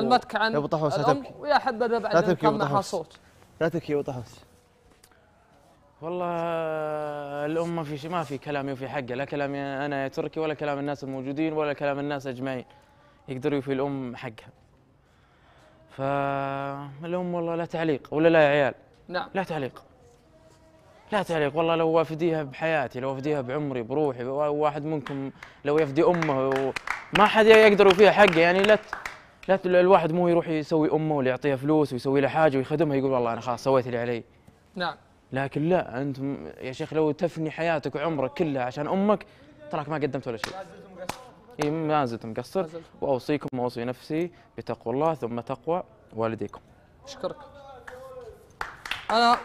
المتك عن يا ابو طحوس لا تبكي ويا حبذا بعد كم تبكي صوت لا تبكي ابو طحوس والله الام ما في ما في كلامي وفي حقه لا كلامي انا يا تركي ولا كلام الناس الموجودين ولا كلام الناس اجمعين يقدروا يوفي الام حقها فالام والله لا تعليق ولا لا يا عيال نعم لا تعليق لا تعليق والله لو وافديها بحياتي لو وافديها بعمري بروحي واحد منكم لو يفدي امه ما حد يقدر فيها حقه يعني لا لا الواحد مو يروح يسوي امه ولا يعطيها فلوس ويسوي لها حاجه ويخدمها يقول والله انا خلاص سويت اللي علي نعم لكن لا انت يا شيخ لو تفني حياتك وعمرك كله عشان امك تراك ما قدمت ولا شيء اي ما زلت مقصر واوصيكم واوصي نفسي بتقوى الله ثم تقوى والديكم اشكرك انا